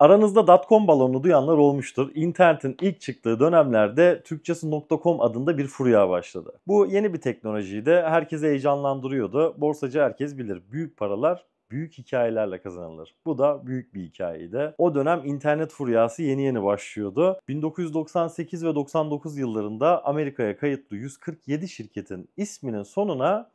Aranızda dotcom balonunu duyanlar olmuştur. İnternetin ilk çıktığı dönemlerde Türkçesi.com adında bir furya başladı. Bu yeni bir teknolojiyi de herkese heyecanlandırıyordu. Borsacı herkes bilir. Büyük paralar büyük hikayelerle kazanılır. Bu da büyük bir hikayeydi. O dönem internet furyası yeni yeni başlıyordu. 1998 ve 99 yıllarında Amerika'ya kayıtlı 147 şirketin isminin sonuna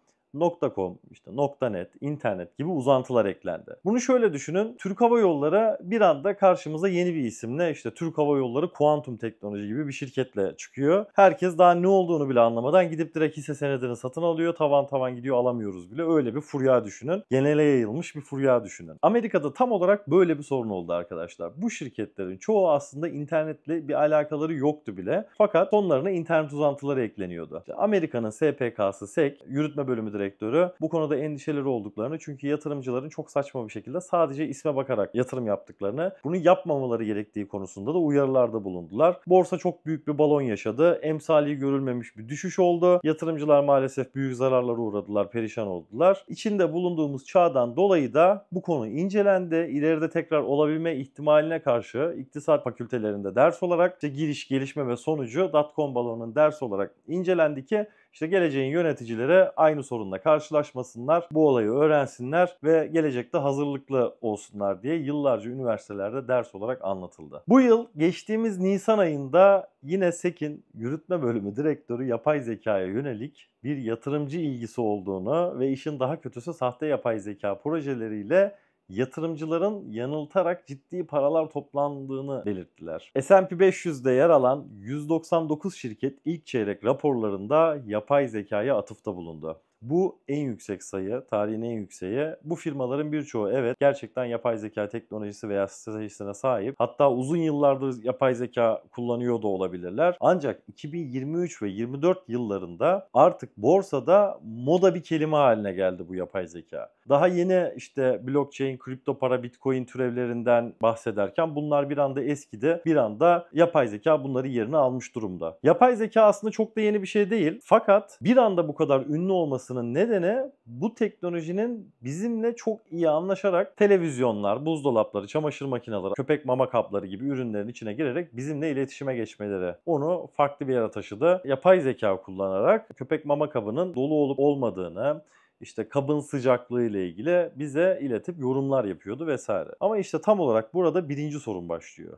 .com, işte .net, internet gibi uzantılar eklendi. Bunu şöyle düşünün. Türk Hava Yolları bir anda karşımıza yeni bir isimle işte Türk Hava Yolları Kuantum Teknoloji gibi bir şirketle çıkıyor. Herkes daha ne olduğunu bile anlamadan gidip direkt hisse senedini satın alıyor. Tavan tavan gidiyor alamıyoruz bile. Öyle bir furya düşünün. Genele yayılmış bir furya düşünün. Amerika'da tam olarak böyle bir sorun oldu arkadaşlar. Bu şirketlerin çoğu aslında internetle bir alakaları yoktu bile. Fakat sonlarına internet uzantıları ekleniyordu. İşte Amerika'nın SPK'sı SEC, yürütme bölümü direkt direktörü bu konuda endişeleri olduklarını çünkü yatırımcıların çok saçma bir şekilde sadece isme bakarak yatırım yaptıklarını, bunu yapmamaları gerektiği konusunda da uyarılarda bulundular. Borsa çok büyük bir balon yaşadı. Emsali görülmemiş bir düşüş oldu. Yatırımcılar maalesef büyük zararlara uğradılar, perişan oldular. İçinde bulunduğumuz çağdan dolayı da bu konu incelendi. İleride tekrar olabilme ihtimaline karşı iktisat fakültelerinde ders olarak işte giriş, gelişme ve sonucu dotcom balonunun ders olarak incelendi ki işte geleceğin yöneticileri aynı sorunla sorunla karşılaşmasınlar, bu olayı öğrensinler ve gelecekte hazırlıklı olsunlar diye yıllarca üniversitelerde ders olarak anlatıldı. Bu yıl geçtiğimiz Nisan ayında yine SEK'in yürütme bölümü direktörü yapay zekaya yönelik bir yatırımcı ilgisi olduğunu ve işin daha kötüsü sahte yapay zeka projeleriyle yatırımcıların yanıltarak ciddi paralar toplandığını belirttiler. S&P 500'de yer alan 199 şirket ilk çeyrek raporlarında yapay zekaya atıfta bulundu. Bu en yüksek sayı, tarihin en yükseği. Bu firmaların birçoğu evet gerçekten yapay zeka teknolojisi veya stratejisine sahip. Hatta uzun yıllardır yapay zeka kullanıyor da olabilirler. Ancak 2023 ve 24 yıllarında artık borsada moda bir kelime haline geldi bu yapay zeka. Daha yeni işte blockchain, kripto para, bitcoin türevlerinden bahsederken bunlar bir anda eskidi. Bir anda yapay zeka bunları yerine almış durumda. Yapay zeka aslında çok da yeni bir şey değil. Fakat bir anda bu kadar ünlü olmasının olmasının nedeni bu teknolojinin bizimle çok iyi anlaşarak televizyonlar, buzdolapları, çamaşır makineleri, köpek mama kapları gibi ürünlerin içine girerek bizimle iletişime geçmeleri. Onu farklı bir yere taşıdı. Yapay zeka kullanarak köpek mama kabının dolu olup olmadığını, işte kabın sıcaklığı ile ilgili bize iletip yorumlar yapıyordu vesaire. Ama işte tam olarak burada birinci sorun başlıyor.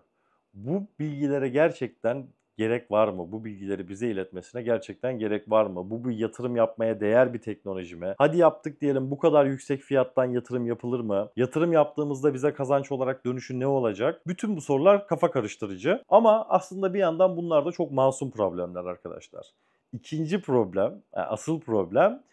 Bu bilgilere gerçekten gerek var mı? Bu bilgileri bize iletmesine gerçekten gerek var mı? Bu bir yatırım yapmaya değer bir teknoloji mi? Hadi yaptık diyelim bu kadar yüksek fiyattan yatırım yapılır mı? Yatırım yaptığımızda bize kazanç olarak dönüşü ne olacak? Bütün bu sorular kafa karıştırıcı ama aslında bir yandan bunlar da çok masum problemler arkadaşlar. İkinci problem, e, asıl problem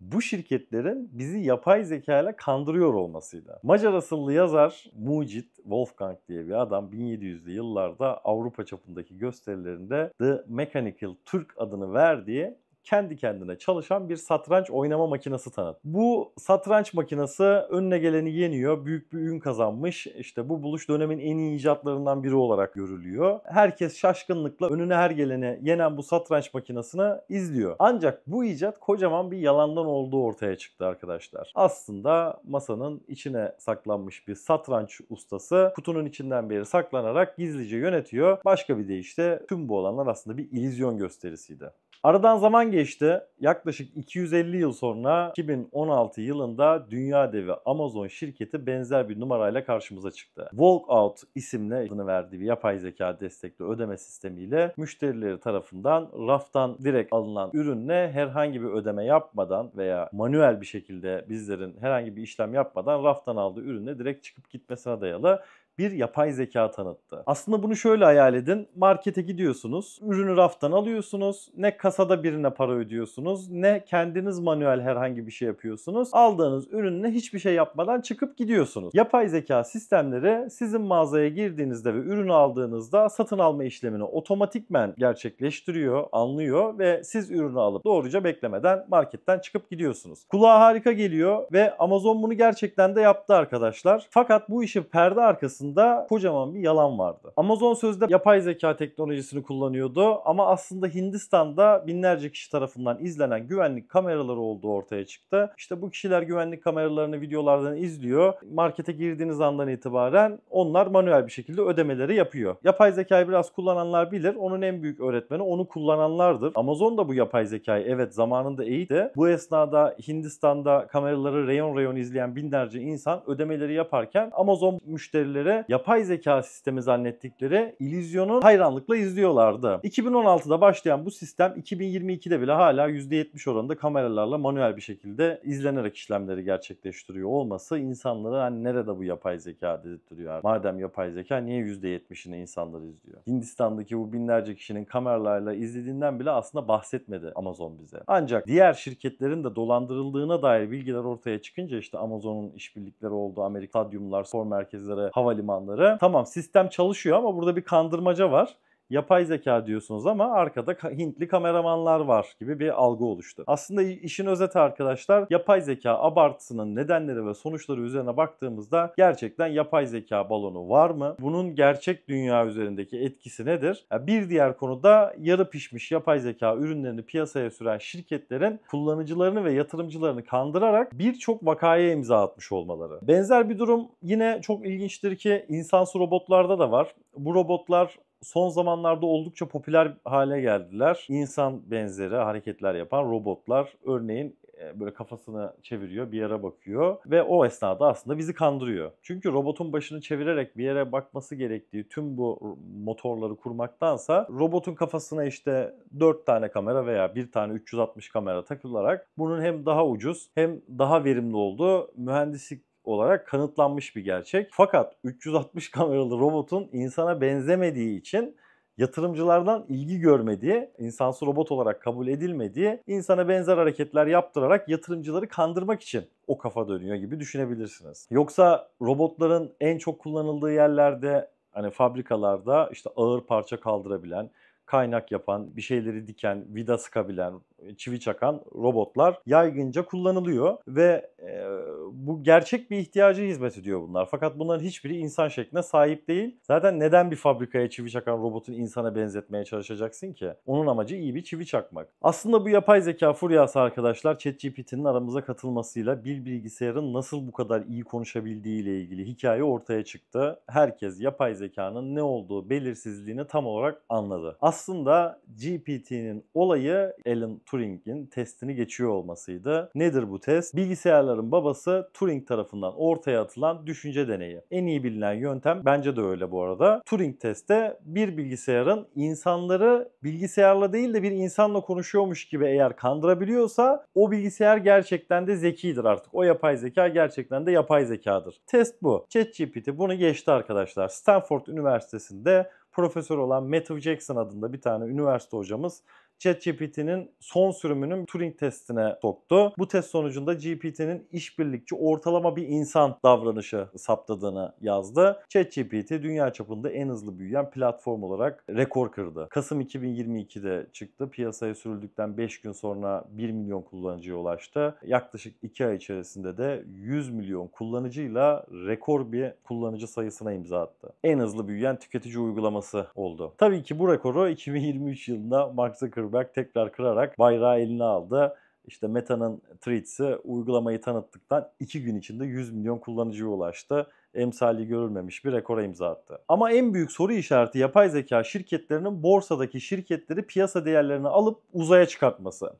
bu şirketlerin bizi yapay zeka ile kandırıyor olmasıyla. Macar asıllı yazar Mucit Wolfgang diye bir adam 1700'lü yıllarda Avrupa çapındaki gösterilerinde The Mechanical Turk adını verdiği kendi kendine çalışan bir satranç oynama makinesi tanıt. Bu satranç makinesi önüne geleni yeniyor. Büyük bir ün kazanmış. İşte bu buluş dönemin en iyi icatlarından biri olarak görülüyor. Herkes şaşkınlıkla önüne her geleni yenen bu satranç makinesini izliyor. Ancak bu icat kocaman bir yalandan olduğu ortaya çıktı arkadaşlar. Aslında masanın içine saklanmış bir satranç ustası kutunun içinden beri saklanarak gizlice yönetiyor. Başka bir deyişle tüm bu olanlar aslında bir illüzyon gösterisiydi. Aradan zaman geçti. Yaklaşık 250 yıl sonra 2016 yılında dünya devi Amazon şirketi benzer bir numarayla karşımıza çıktı. Walkout isimle adını verdiği yapay zeka destekli ödeme sistemiyle müşterileri tarafından raftan direkt alınan ürünle herhangi bir ödeme yapmadan veya manuel bir şekilde bizlerin herhangi bir işlem yapmadan raftan aldığı ürünle direkt çıkıp gitmesine dayalı bir yapay zeka tanıttı. Aslında bunu şöyle hayal edin. Markete gidiyorsunuz, ürünü raftan alıyorsunuz. Ne kasada birine para ödüyorsunuz, ne kendiniz manuel herhangi bir şey yapıyorsunuz. Aldığınız ürünle hiçbir şey yapmadan çıkıp gidiyorsunuz. Yapay zeka sistemleri sizin mağazaya girdiğinizde ve ürünü aldığınızda satın alma işlemini otomatikmen gerçekleştiriyor, anlıyor ve siz ürünü alıp doğruca beklemeden marketten çıkıp gidiyorsunuz. Kulağa harika geliyor ve Amazon bunu gerçekten de yaptı arkadaşlar. Fakat bu işi perde arkasında aslında kocaman bir yalan vardı. Amazon sözde yapay zeka teknolojisini kullanıyordu ama aslında Hindistan'da binlerce kişi tarafından izlenen güvenlik kameraları olduğu ortaya çıktı. İşte bu kişiler güvenlik kameralarını videolardan izliyor. Markete girdiğiniz andan itibaren onlar manuel bir şekilde ödemeleri yapıyor. Yapay zekayı biraz kullananlar bilir. Onun en büyük öğretmeni onu kullananlardır. Amazon da bu yapay zekayı evet zamanında eğitti. Bu esnada Hindistan'da kameraları reyon reyon izleyen binlerce insan ödemeleri yaparken Amazon müşterilere yapay zeka sistemi zannettikleri illüzyonu hayranlıkla izliyorlardı. 2016'da başlayan bu sistem 2022'de bile hala %70 oranında kameralarla manuel bir şekilde izlenerek işlemleri gerçekleştiriyor olması insanlara hani nerede bu yapay zeka dedirtiyor. Madem yapay zeka niye %70'ini insanlar izliyor? Hindistan'daki bu binlerce kişinin kameralarla izlediğinden bile aslında bahsetmedi Amazon bize. Ancak diğer şirketlerin de dolandırıldığına dair bilgiler ortaya çıkınca işte Amazon'un işbirlikleri olduğu Amerika stadyumlar, spor merkezleri, havalimanı elemanları tamam sistem çalışıyor ama burada bir kandırmaca var yapay zeka diyorsunuz ama arkada Hintli kameramanlar var gibi bir algı oluştu. Aslında işin özeti arkadaşlar yapay zeka abartısının nedenleri ve sonuçları üzerine baktığımızda gerçekten yapay zeka balonu var mı? Bunun gerçek dünya üzerindeki etkisi nedir? Bir diğer konuda yarı pişmiş yapay zeka ürünlerini piyasaya süren şirketlerin kullanıcılarını ve yatırımcılarını kandırarak birçok vakaya imza atmış olmaları. Benzer bir durum yine çok ilginçtir ki insansı robotlarda da var. Bu robotlar son zamanlarda oldukça popüler hale geldiler. İnsan benzeri hareketler yapan robotlar örneğin e, böyle kafasını çeviriyor, bir yere bakıyor ve o esnada aslında bizi kandırıyor. Çünkü robotun başını çevirerek bir yere bakması gerektiği tüm bu motorları kurmaktansa robotun kafasına işte 4 tane kamera veya bir tane 360 kamera takılarak bunun hem daha ucuz hem daha verimli olduğu mühendislik olarak kanıtlanmış bir gerçek. Fakat 360 kameralı robotun insana benzemediği için yatırımcılardan ilgi görmediği, insansı robot olarak kabul edilmediği, insana benzer hareketler yaptırarak yatırımcıları kandırmak için o kafa dönüyor gibi düşünebilirsiniz. Yoksa robotların en çok kullanıldığı yerlerde hani fabrikalarda işte ağır parça kaldırabilen, kaynak yapan, bir şeyleri diken, vida sıkabilen, çivi çakan robotlar yaygınca kullanılıyor ve e, bu gerçek bir ihtiyacı hizmet ediyor bunlar. Fakat bunların hiçbiri insan şekline sahip değil. Zaten neden bir fabrikaya çivi çakan robotun insana benzetmeye çalışacaksın ki? Onun amacı iyi bir çivi çakmak. Aslında bu yapay zeka furyası arkadaşlar ChatGPT'nin aramıza katılmasıyla bir bilgisayarın nasıl bu kadar iyi konuşabildiği ile ilgili hikaye ortaya çıktı. Herkes yapay zekanın ne olduğu belirsizliğini tam olarak anladı. Aslında aslında GPT'nin olayı Alan Turing'in testini geçiyor olmasıydı. Nedir bu test? Bilgisayarların babası Turing tarafından ortaya atılan düşünce deneyi. En iyi bilinen yöntem bence de öyle bu arada. Turing testte bir bilgisayarın insanları bilgisayarla değil de bir insanla konuşuyormuş gibi eğer kandırabiliyorsa o bilgisayar gerçekten de zekidir artık. O yapay zeka gerçekten de yapay zekadır. Test bu. ChatGPT bunu geçti arkadaşlar. Stanford Üniversitesi'nde profesör olan Matthew Jackson adında bir tane üniversite hocamız ChatGPT'nin son sürümünün Turing testine soktu. Bu test sonucunda GPT'nin işbirlikçi ortalama bir insan davranışı saptadığını yazdı. ChatGPT dünya çapında en hızlı büyüyen platform olarak rekor kırdı. Kasım 2022'de çıktı. Piyasaya sürüldükten 5 gün sonra 1 milyon kullanıcıya ulaştı. Yaklaşık 2 ay içerisinde de 100 milyon kullanıcıyla rekor bir kullanıcı sayısına imza attı. En hızlı büyüyen tüketici uygulaması oldu. Tabii ki bu rekoru 2023 yılında Mark Zuckerberg Zuckerberg tekrar kırarak bayrağı eline aldı. İşte Meta'nın tweetsi uygulamayı tanıttıktan 2 gün içinde 100 milyon kullanıcıya ulaştı. Emsali görülmemiş bir rekora imza attı. Ama en büyük soru işareti yapay zeka şirketlerinin borsadaki şirketleri piyasa değerlerini alıp uzaya çıkartması.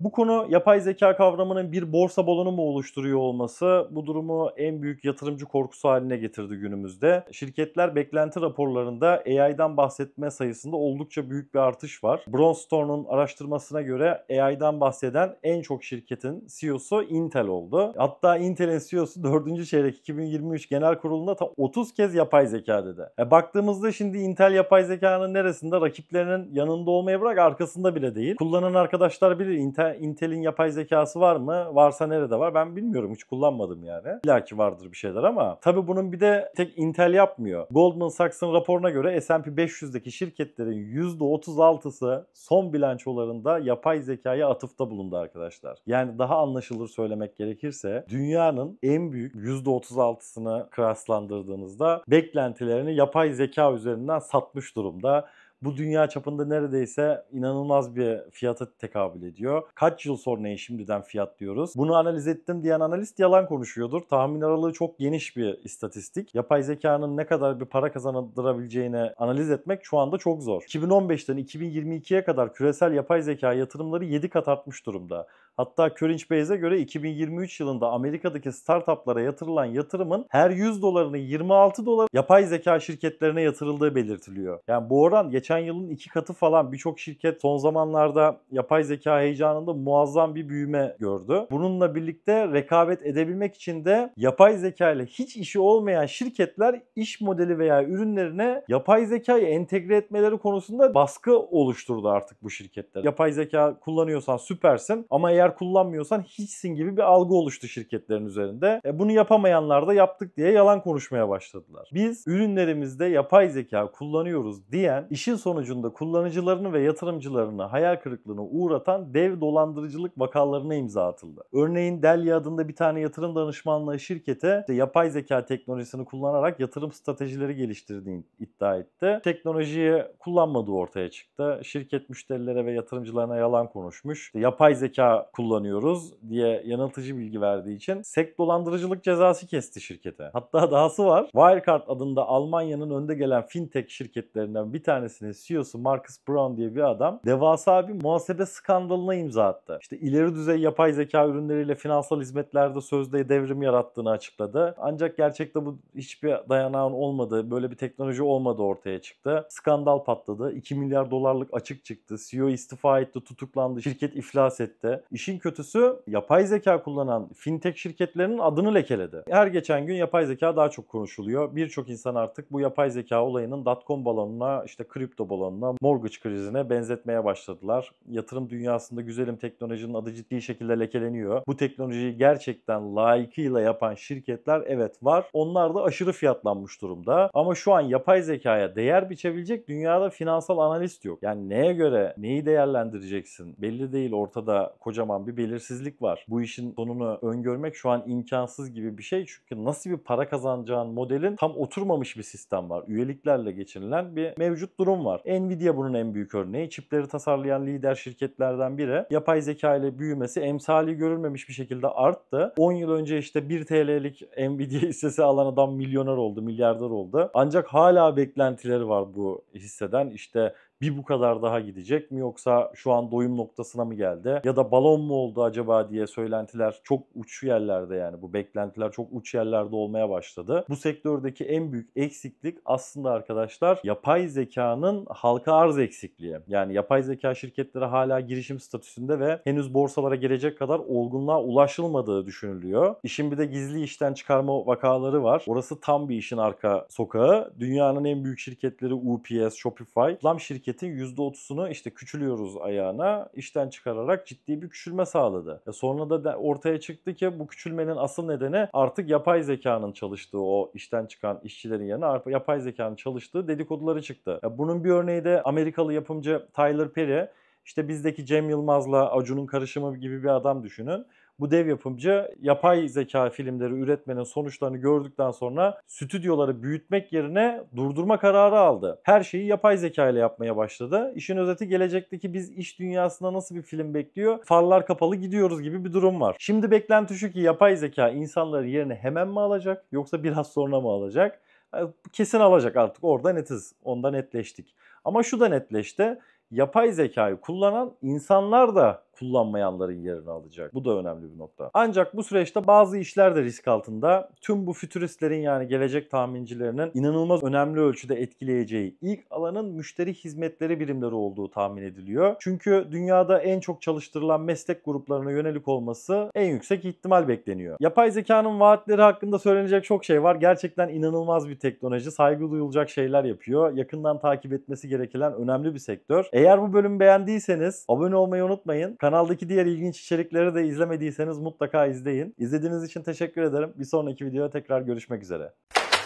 Bu konu yapay zeka kavramının bir borsa balonu mu oluşturuyor olması bu durumu en büyük yatırımcı korkusu haline getirdi günümüzde. Şirketler beklenti raporlarında AI'dan bahsetme sayısında oldukça büyük bir artış var. Brownstone'un araştırmasına göre AI'dan bahseden en çok şirketin CEO'su Intel oldu. Hatta Intel'in CEO'su 4. çeyrek 2023 genel kurulunda tam 30 kez yapay zeka dedi. E baktığımızda şimdi Intel yapay zekanın neresinde rakiplerinin yanında olmaya bırak arkasında bile değil. Kullanan arkadaşlar bilir Intel Intel'in yapay zekası var mı? Varsa nerede var? Ben bilmiyorum. Hiç kullanmadım yani. İlla ki vardır bir şeyler ama tabii bunun bir de tek Intel yapmıyor. Goldman Sachs'ın raporuna göre S&P 500'deki şirketlerin %36'sı son bilançolarında yapay zekaya atıfta bulundu arkadaşlar. Yani daha anlaşılır söylemek gerekirse dünyanın en büyük %36'sını kıyaslandırdığınızda beklentilerini yapay zeka üzerinden satmış durumda. Bu dünya çapında neredeyse inanılmaz bir fiyata tekabül ediyor. Kaç yıl sonra şimdiden fiyat diyoruz. Bunu analiz ettim diyen analist yalan konuşuyordur. Tahmin aralığı çok geniş bir istatistik. Yapay zekanın ne kadar bir para kazandırabileceğini analiz etmek şu anda çok zor. 2015'ten 2022'ye kadar küresel yapay zeka yatırımları 7 kat artmış durumda. Hatta Körinç Bays'e göre 2023 yılında Amerika'daki startuplara yatırılan yatırımın her 100 dolarını 26 dolar yapay zeka şirketlerine yatırıldığı belirtiliyor. Yani bu oran geçen yılın iki katı falan birçok şirket son zamanlarda yapay zeka heyecanında muazzam bir büyüme gördü. Bununla birlikte rekabet edebilmek için de yapay zeka ile hiç işi olmayan şirketler iş modeli veya ürünlerine yapay zekayı entegre etmeleri konusunda baskı oluşturdu artık bu şirketler. Yapay zeka kullanıyorsan süpersin ama eğer eğer kullanmıyorsan hiçsin gibi bir algı oluştu şirketlerin üzerinde. E, bunu yapamayanlar da yaptık diye yalan konuşmaya başladılar. Biz ürünlerimizde yapay zeka kullanıyoruz diyen işin sonucunda kullanıcılarını ve yatırımcılarını hayal kırıklığına uğratan dev dolandırıcılık vakalarına imza atıldı. Örneğin Delia adında bir tane yatırım danışmanlığı şirkete işte yapay zeka teknolojisini kullanarak yatırım stratejileri geliştirdiğini iddia etti. Teknolojiyi kullanmadığı ortaya çıktı. Şirket müşterilere ve yatırımcılarına yalan konuşmuş. İşte yapay zeka kullanıyoruz diye yanıltıcı bilgi verdiği için sek dolandırıcılık cezası kesti şirkete. Hatta dahası var. Wirecard adında Almanya'nın önde gelen fintech şirketlerinden bir tanesinin CEO'su Marcus Brown diye bir adam devasa bir muhasebe skandalına imza attı. İşte ileri düzey yapay zeka ürünleriyle finansal hizmetlerde sözde devrim yarattığını açıkladı. Ancak gerçekte bu hiçbir dayanağın olmadığı, böyle bir teknoloji olmadığı ortaya çıktı. Skandal patladı. 2 milyar dolarlık açık çıktı. CEO istifa etti, tutuklandı. Şirket iflas etti. İşin kötüsü yapay zeka kullanan fintech şirketlerinin adını lekeledi. Her geçen gün yapay zeka daha çok konuşuluyor. Birçok insan artık bu yapay zeka olayının dotcom balonuna, işte kripto balonuna, mortgage krizine benzetmeye başladılar. Yatırım dünyasında güzelim teknolojinin adı ciddi şekilde lekeleniyor. Bu teknolojiyi gerçekten layıkıyla yapan şirketler evet var. Onlar da aşırı fiyatlanmış durumda. Ama şu an yapay zekaya değer biçebilecek dünyada finansal analist yok. Yani neye göre neyi değerlendireceksin? Belli değil ortada kocaman kocaman bir belirsizlik var. Bu işin sonunu öngörmek şu an imkansız gibi bir şey. Çünkü nasıl bir para kazanacağın modelin tam oturmamış bir sistem var. Üyeliklerle geçinilen bir mevcut durum var. Nvidia bunun en büyük örneği. Çipleri tasarlayan lider şirketlerden biri. Yapay zeka ile büyümesi emsali görülmemiş bir şekilde arttı. 10 yıl önce işte 1 TL'lik Nvidia hissesi alan adam milyoner oldu, milyarder oldu. Ancak hala beklentileri var bu hisseden. İşte bir bu kadar daha gidecek mi yoksa şu an doyum noktasına mı geldi ya da balon mu oldu acaba diye söylentiler çok uç yerlerde yani bu beklentiler çok uç yerlerde olmaya başladı. Bu sektördeki en büyük eksiklik aslında arkadaşlar yapay zekanın halka arz eksikliği. Yani yapay zeka şirketleri hala girişim statüsünde ve henüz borsalara gelecek kadar olgunluğa ulaşılmadığı düşünülüyor. İşin bir de gizli işten çıkarma vakaları var. Orası tam bir işin arka sokağı. Dünyanın en büyük şirketleri UPS, Shopify, tam şirket şirketin %30'unu işte küçülüyoruz ayağına işten çıkararak ciddi bir küçülme sağladı. E sonra da ortaya çıktı ki bu küçülmenin asıl nedeni artık yapay zekanın çalıştığı o işten çıkan işçilerin yerine yapay zekanın çalıştığı dedikoduları çıktı. E bunun bir örneği de Amerikalı yapımcı Tyler Perry işte bizdeki Cem Yılmaz'la Acun'un karışımı gibi bir adam düşünün bu dev yapımcı yapay zeka filmleri üretmenin sonuçlarını gördükten sonra stüdyoları büyütmek yerine durdurma kararı aldı. Her şeyi yapay zeka ile yapmaya başladı. İşin özeti gelecekteki biz iş dünyasında nasıl bir film bekliyor? Farlar kapalı gidiyoruz gibi bir durum var. Şimdi beklenti şu ki yapay zeka insanların yerini hemen mi alacak yoksa biraz sonra mı alacak? E, kesin alacak artık orada netiz. Onda netleştik. Ama şu da netleşti. Yapay zekayı kullanan insanlar da kullanmayanların yerini alacak. Bu da önemli bir nokta. Ancak bu süreçte bazı işler de risk altında. Tüm bu fütüristlerin yani gelecek tahmincilerinin inanılmaz önemli ölçüde etkileyeceği ilk alanın müşteri hizmetleri birimleri olduğu tahmin ediliyor. Çünkü dünyada en çok çalıştırılan meslek gruplarına yönelik olması en yüksek ihtimal bekleniyor. Yapay zekanın vaatleri hakkında söylenecek çok şey var. Gerçekten inanılmaz bir teknoloji. Saygı duyulacak şeyler yapıyor. Yakından takip etmesi gereken önemli bir sektör. Eğer bu bölümü beğendiyseniz abone olmayı unutmayın. Kanaldaki diğer ilginç içerikleri de izlemediyseniz mutlaka izleyin. İzlediğiniz için teşekkür ederim. Bir sonraki videoda tekrar görüşmek üzere.